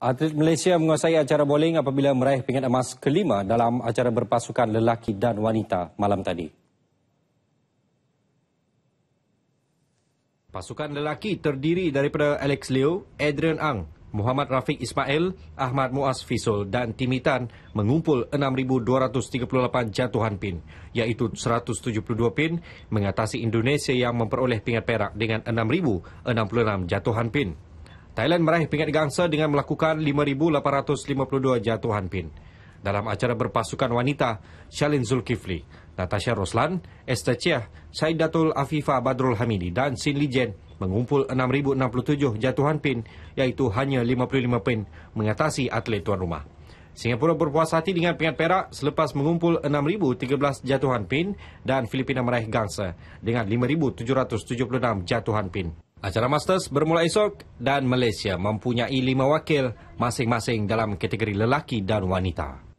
Atlet Malaysia menguasai acara bowling apabila meraih pingat emas kelima dalam acara berpasukan lelaki dan wanita malam tadi. Pasukan lelaki terdiri daripada Alex Leo, Adrian Ang, Muhammad Rafiq Ismail, Ahmad Muaz Fisol dan Timitan mengumpul 6,238 jatuhan pin, iaitu 172 pin mengatasi Indonesia yang memperoleh pingat perak dengan 6,066 jatuhan pin. Thailand meraih pingat gangsa dengan melakukan 5,852 jatuhan pin. Dalam acara berpasukan wanita, Shalin Zulkifli, Natasha Roslan, Esther Chiah, Saidatul Afifah Badrul Hamidi dan Sin Li Jen mengumpul 6,067 jatuhan pin iaitu hanya 55 pin mengatasi atlet tuan rumah. Singapura berpuas hati dengan pingat perak selepas mengumpul 6,013 jatuhan pin dan Filipina meraih gangsa dengan 5,776 jatuhan pin. Acara Masters bermula esok dan Malaysia mempunyai lima wakil masing-masing dalam kategori lelaki dan wanita.